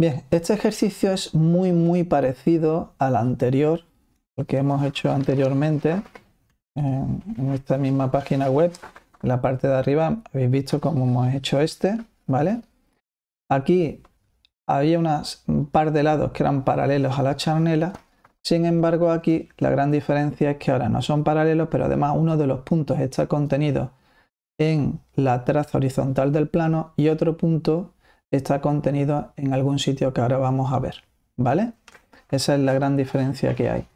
Bien, este ejercicio es muy muy parecido al anterior, lo que hemos hecho anteriormente en, esta misma página web. En la parte de arriba habéis visto cómo hemos hecho este, ¿vale? Aquí había un par de lados que eran paralelos a la charnela, sin embargo aquí la gran diferencia es que ahora no son paralelos, pero además uno de los puntos está contenido en la traza horizontal del plano y otro punto está contenido en algún sitio que ahora vamos a ver, ¿vale? Esa es la gran diferencia que hay.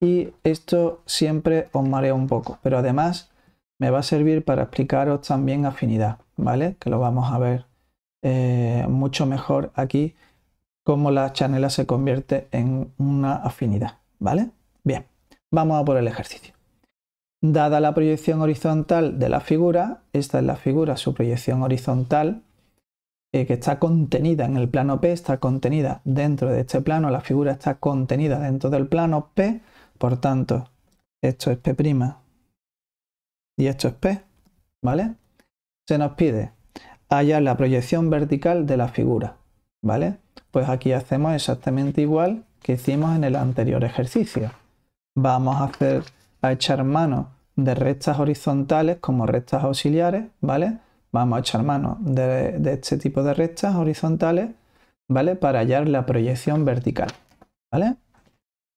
Y esto siempre os marea un poco, pero además me va a servir para explicaros también afinidad, ¿vale? Que lo vamos a ver eh, mucho mejor aquí, cómo la chanela se convierte en una afinidad, ¿vale? Bien, vamos a por el ejercicio. Dada la proyección horizontal de la figura, esta es la figura, su proyección horizontal, eh, que está contenida en el plano P, está contenida dentro de este plano, la figura está contenida dentro del plano P, por tanto, esto es P' y esto es P, ¿vale? Se nos pide hallar la proyección vertical de la figura, ¿vale? Pues aquí hacemos exactamente igual que hicimos en el anterior ejercicio. Vamos a hacer a echar mano de rectas horizontales como rectas auxiliares, ¿vale? vamos a echar mano de, este tipo de rectas horizontales, ¿vale? Para hallar la proyección vertical, ¿vale?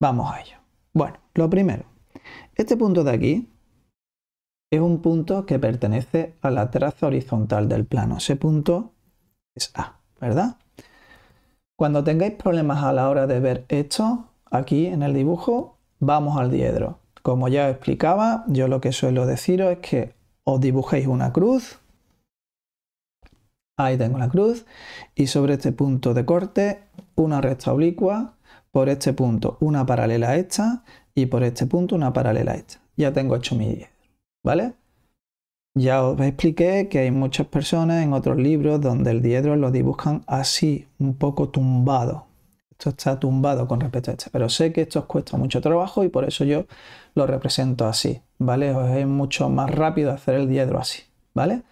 Vamos a ello. Bueno, lo primero, este punto de aquí es un punto que pertenece a la traza horizontal del plano. Ese punto es A, ¿verdad? Cuando tengáis problemas a la hora de ver esto, aquí en el dibujo, vamos al diedro. Como ya os explicaba, yo lo que suelo deciros es que os dibujéis una cruz, Ahí tengo la cruz y sobre este punto de corte una recta oblicua, por este punto una paralela a esta y por este punto una paralela a esta. Ya tengo hecho mi 10, ¿vale? Ya os expliqué que hay muchas personas en otros libros donde el diedro lo dibujan así, un poco tumbado. Esto está tumbado con respecto a este, pero sé que esto os cuesta mucho trabajo y por eso yo lo represento así, ¿vale? es mucho más rápido hacer el diedro así, ¿vale? vale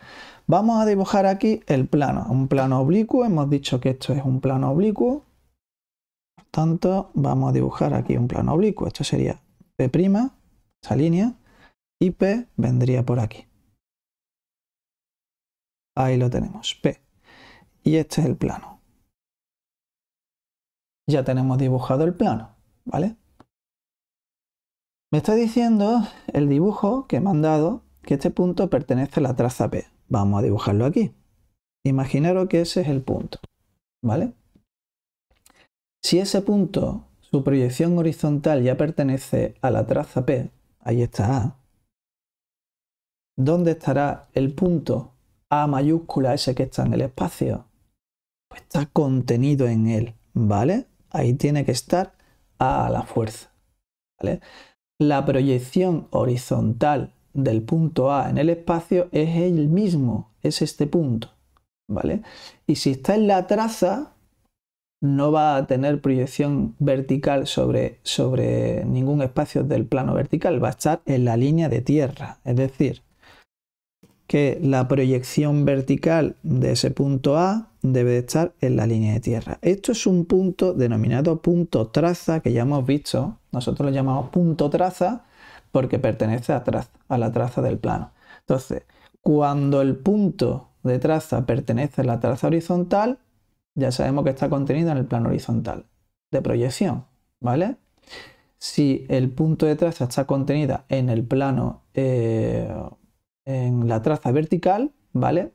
Vamos a dibujar aquí el plano, un plano oblicuo, hemos dicho que esto es un plano oblicuo, por tanto vamos a dibujar aquí un plano oblicuo, esto sería P', esa línea, y P vendría por aquí. Ahí lo tenemos, P. Y este es el plano. Ya tenemos dibujado el plano, ¿vale? Me está diciendo el dibujo que me han dado que este punto pertenece a la traza P. Vamos a dibujarlo aquí. Imaginaros que ese es el punto, ¿vale? Si ese punto, su proyección horizontal ya pertenece a la traza P, ahí está A, ¿dónde estará el punto A mayúscula ese que está en el espacio? Pues está contenido en él, ¿vale? Ahí tiene que estar A a la fuerza, ¿vale? La proyección horizontal del punto A en el espacio es el mismo, es este punto, ¿vale? Y si está en la traza, no va a tener proyección vertical sobre, sobre ningún espacio del plano vertical, va a estar en la línea de tierra, es decir, que la proyección vertical de ese punto A debe de estar en la línea de tierra. Esto es un punto denominado punto traza que ya hemos visto. Nosotros lo llamamos punto traza porque pertenece a, a la traza del plano. Entonces, cuando el punto de traza pertenece a la traza horizontal, ya sabemos que está contenido en el plano horizontal de proyección, ¿vale? Si el punto de traza está contenida en el plano, eh, en la traza vertical, ¿vale?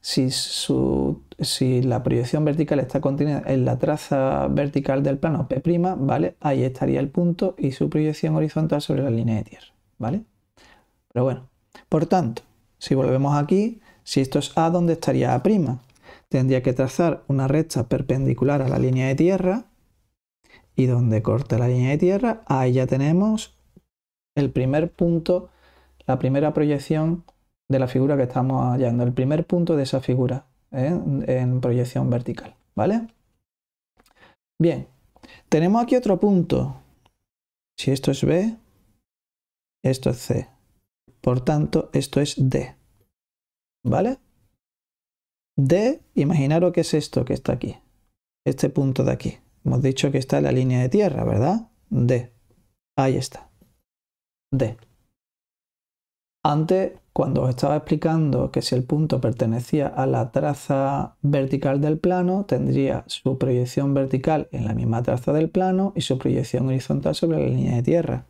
si, la proyección vertical está contenida en la traza vertical del plano P', ¿vale? Ahí estaría el punto y su proyección horizontal sobre la línea de tierra, ¿vale? Pero bueno, por tanto, si volvemos aquí, si esto es A, ¿dónde estaría A'? Tendría que trazar una recta perpendicular a la línea de tierra y donde corta la línea de tierra, ahí ya tenemos el primer punto, la primera proyección de la figura que estamos hallando, el primer punto de esa figura ¿eh? en proyección vertical, ¿vale? Bien, tenemos aquí otro punto. Si esto es B, esto es C. Por tanto, esto es D, ¿vale? D, imaginaros que es esto que está aquí, este punto de aquí. Hemos dicho que está en la línea de tierra, ¿verdad? D. Ahí está. D. Ante. Cuando os estaba explicando que si el punto pertenecía a la traza vertical del plano, tendría su proyección vertical en la misma traza del plano y su proyección horizontal sobre la línea de tierra.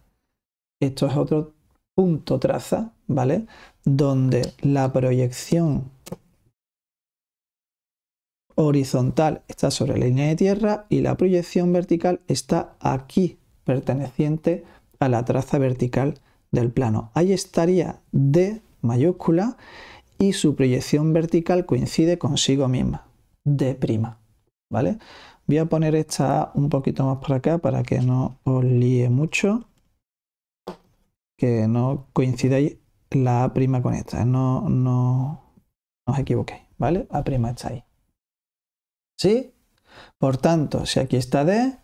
Esto es otro punto traza, ¿vale? Donde la proyección horizontal está sobre la línea de tierra y la proyección vertical está aquí, perteneciente a la traza vertical del plano. Ahí estaría D mayúscula y su proyección vertical coincide consigo misma, D'. ¿Vale? Voy a poner esta un poquito más para acá para que no os líe mucho, que no coincidáis la A' con esta, ¿eh? no, no, no os equivoquéis, ¿vale? A' está ahí. ¿Sí? Por tanto, si aquí está D,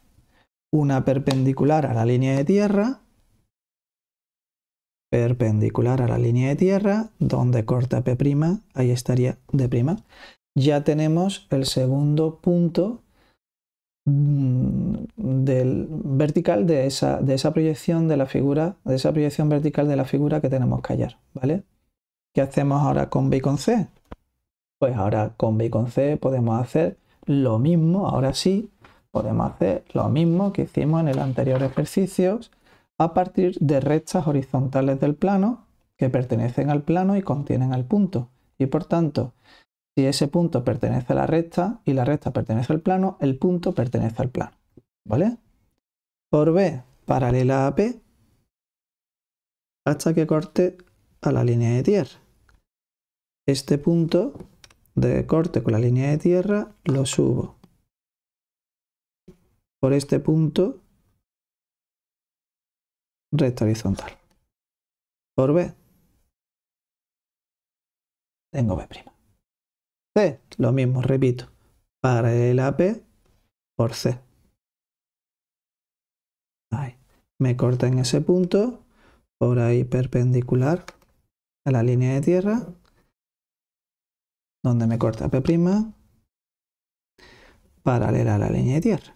una perpendicular a la línea de tierra, perpendicular a la línea de tierra, donde corta P', ahí estaría D'. Ya tenemos el segundo punto mm, del vertical de esa, de esa proyección de la figura, de esa proyección vertical de la figura que tenemos que hallar, ¿vale? ¿Qué hacemos ahora con B y con C? Pues ahora con B y con C podemos hacer lo mismo, ahora sí, podemos hacer lo mismo que hicimos en el anterior ejercicio, a partir de rectas horizontales del plano que pertenecen al plano y contienen al punto. Y por tanto, si ese punto pertenece a la recta y la recta pertenece al plano, el punto pertenece al plano. ¿Vale? Por B, paralela a P, hasta que corte a la línea de tierra. Este punto de corte con la línea de tierra lo subo. Por este punto recta horizontal. Por B, tengo B'. C, lo mismo, repito, paralela a P por C. Ahí. Me corta en ese punto, por ahí perpendicular a la línea de tierra, donde me corta P', paralela a la línea de tierra.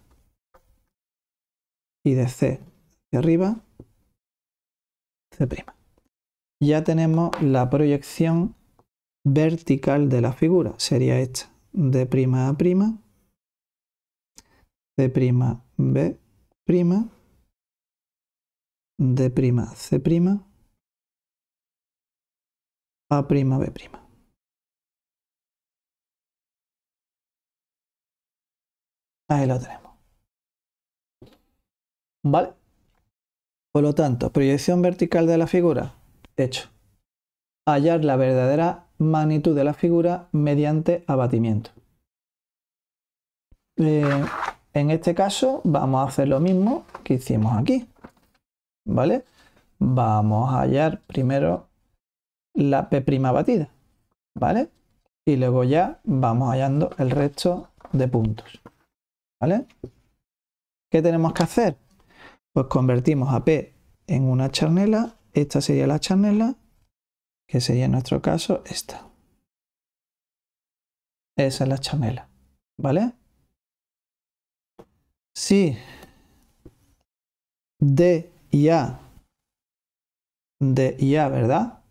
Y de C hacia arriba, prima. Ya tenemos la proyección vertical de la figura, sería esta, de prima a prima, de prima B', de prima C', a prima B'. Ahí lo tenemos. ¿Vale? Por lo tanto, proyección vertical de la figura, hecho. Hallar la verdadera magnitud de la figura mediante abatimiento. Eh, en este caso vamos a hacer lo mismo que hicimos aquí. ¿Vale? Vamos a hallar primero la P' batida. ¿Vale? Y luego ya vamos hallando el resto de puntos. ¿Vale? ¿Qué tenemos que hacer? pues convertimos a P en una charnela, esta sería la chanela que sería en nuestro caso esta. Esa es la charnela, ¿vale? Si D y A, D y A, ¿verdad?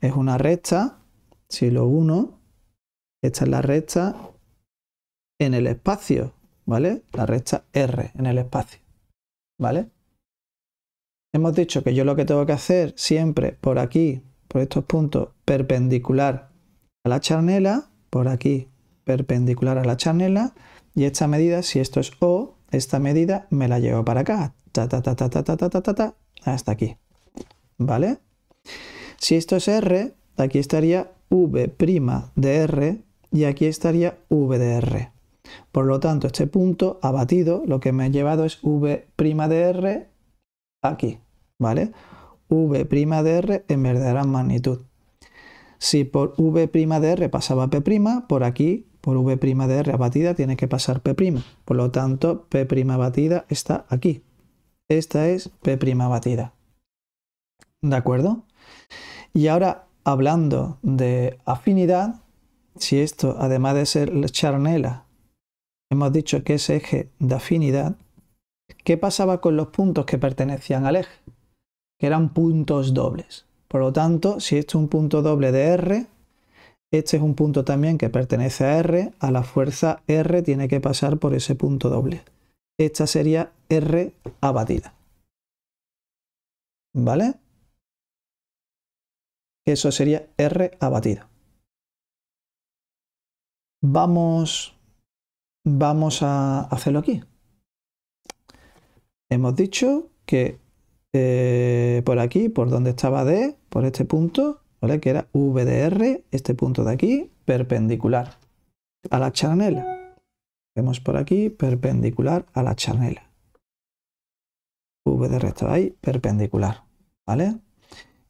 Es una recta, si lo uno, esta es la recta en el espacio, ¿vale? La recta R en el espacio. ¿vale? Hemos dicho que yo lo que tengo que hacer siempre por aquí, por estos puntos, perpendicular a la charnela, por aquí, perpendicular a la charnela, y esta medida, si esto es O, esta medida me la llevo para acá, ta ta ta ta ta ta ta ta ta, hasta aquí, ¿vale? Si esto es R, aquí estaría V' de R y aquí estaría V de R. Por lo tanto, este punto abatido lo que me ha llevado es v' de r aquí, ¿vale? v' de r en verdadera magnitud. Si por v' de r pasaba p', por aquí, por v' de r abatida, tiene que pasar p'. Por lo tanto, p' abatida está aquí. Esta es p' abatida. ¿De acuerdo? Y ahora, hablando de afinidad, si esto, además de ser charnela, Hemos dicho que ese eje de afinidad, ¿qué pasaba con los puntos que pertenecían al eje? Que eran puntos dobles. Por lo tanto, si esto es un punto doble de R, este es un punto también que pertenece a R, a la fuerza R tiene que pasar por ese punto doble. Esta sería R abatida. ¿Vale? Eso sería R abatida Vamos vamos a hacerlo aquí. Hemos dicho que eh, por aquí, por donde estaba D, por este punto, ¿vale? que era VDR, este punto de aquí, perpendicular a la charnela. Vemos por aquí, perpendicular a la charnela. VDR está ahí, perpendicular. ¿vale?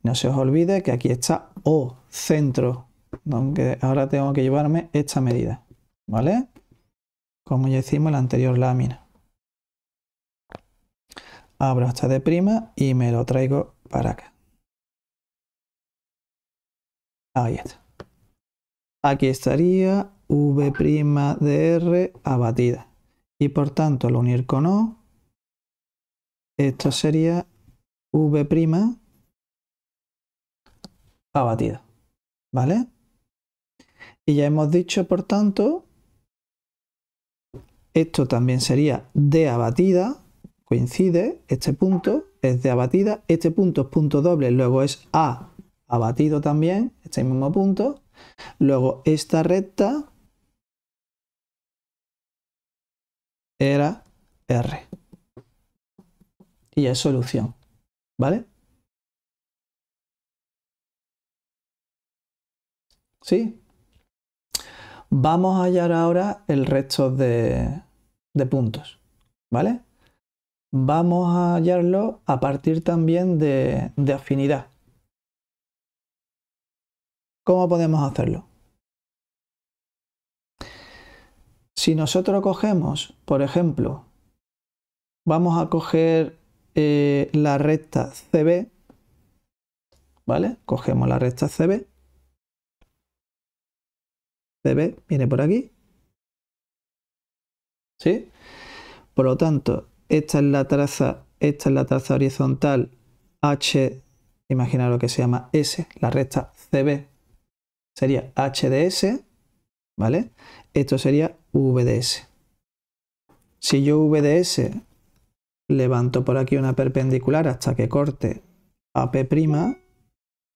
No se os olvide que aquí está O, centro, donde ahora tengo que llevarme esta medida. ¿Vale? como ya hicimos en la anterior lámina. Abro esta de prima y me lo traigo para acá. Ahí está. Aquí estaría v' de r abatida. Y por tanto, al unir con o, esto sería v' abatida. ¿Vale? Y ya hemos dicho, por tanto, esto también sería de abatida, coincide, este punto es de abatida, este punto es punto doble, luego es A abatido también, este mismo punto, luego esta recta era R. Y es solución, ¿vale? ¿Sí? Vamos a hallar ahora el resto de, de puntos, ¿vale? Vamos a hallarlo a partir también de, de afinidad. ¿Cómo podemos hacerlo? Si nosotros cogemos, por ejemplo, vamos a coger eh, la recta CB, ¿vale? Cogemos la recta CB. CB viene por aquí. ¿sí? Por lo tanto, esta es la traza, esta es la traza horizontal H, imagina lo que se llama S, la recta CB sería H de S, ¿vale? Esto sería vds Si yo V de S levanto por aquí una perpendicular hasta que corte a AP',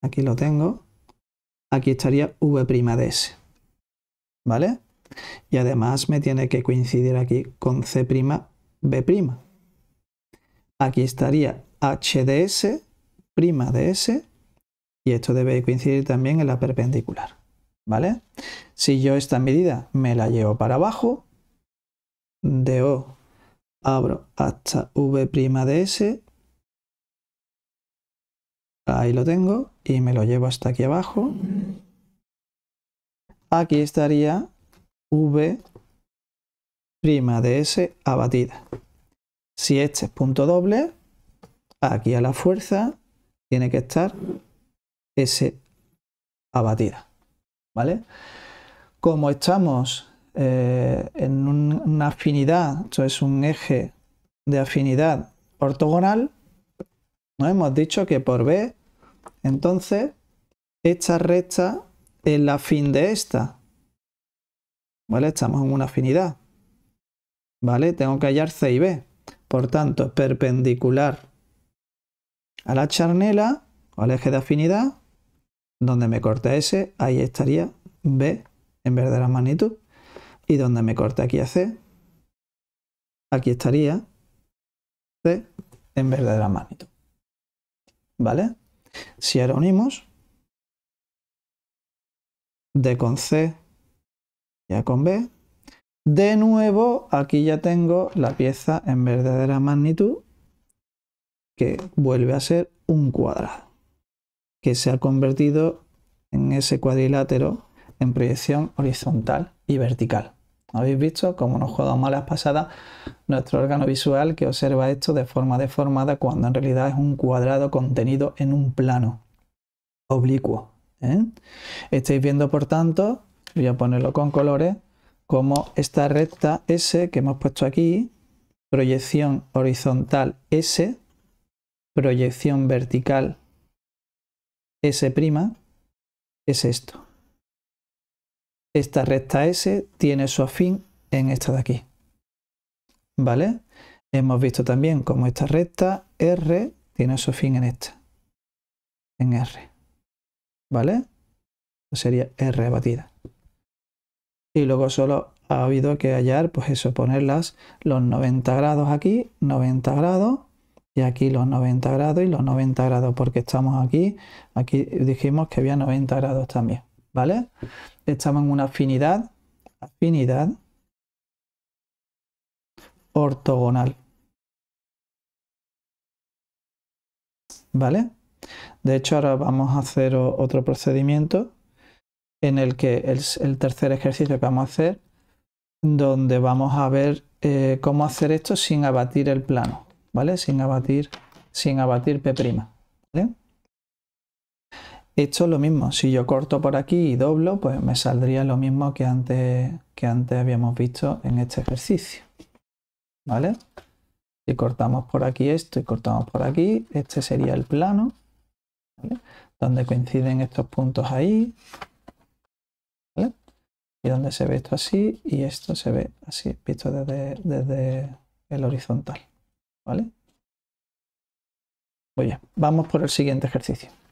aquí lo tengo, aquí estaría V' de S, ¿vale? Y además me tiene que coincidir aquí con C'B'. Aquí estaría h de s, prima de s, y esto debe coincidir también en la perpendicular. ¿Vale? Si yo esta medida me la llevo para abajo, de O abro hasta V' de S, ahí lo tengo, y me lo llevo hasta aquí abajo. Aquí estaría v' de s abatida. Si este es punto doble, aquí a la fuerza tiene que estar s abatida. ¿Vale? Como estamos eh, en una afinidad, esto es un eje de afinidad ortogonal, nos hemos dicho que por B, entonces, esta recta es la fin de esta. ¿Vale? Estamos en una afinidad. ¿Vale? Tengo que hallar C y B. Por tanto, perpendicular a la charnela, o al eje de afinidad, donde me corta S, ahí estaría B en la magnitud. Y donde me corta aquí a C, aquí estaría C en la magnitud. ¿Vale? Si ahora unimos D con C ya con B. De nuevo, aquí ya tengo la pieza en verdadera magnitud, que vuelve a ser un cuadrado, que se ha convertido en ese cuadrilátero en proyección horizontal y vertical. Habéis visto cómo nos juega malas pasadas nuestro órgano visual que observa esto de forma deformada cuando en realidad es un cuadrado contenido en un plano oblicuo. ¿eh? Estáis viendo, por tanto, voy a ponerlo con colores, como esta recta S que hemos puesto aquí, proyección horizontal S, proyección vertical S', es esto. Esta recta S tiene su afín en esta de aquí. ¿Vale? Hemos visto también como esta recta R tiene su fin en esta. En R. ¿Vale? Sería R batida y luego solo ha habido que hallar, pues eso, ponerlas los 90 grados aquí, 90 grados, y aquí los 90 grados y los 90 grados, porque estamos aquí, aquí dijimos que había 90 grados también, ¿vale? Estamos en una afinidad, afinidad ortogonal, ¿vale? De hecho, ahora vamos a hacer otro procedimiento en el que es el tercer ejercicio que vamos a hacer, donde vamos a ver eh, cómo hacer esto sin abatir el plano, ¿vale? Sin abatir, sin abatir P', ¿vale? Esto es lo mismo, si yo corto por aquí y doblo, pues me saldría lo mismo que antes, que antes habíamos visto en este ejercicio, ¿vale? Si cortamos por aquí esto y cortamos por aquí, este sería el plano, ¿vale? Donde coinciden estos puntos ahí, y donde se ve esto así y esto se ve así, visto desde, el horizontal. ¿Vale? Oye, vamos por el siguiente ejercicio.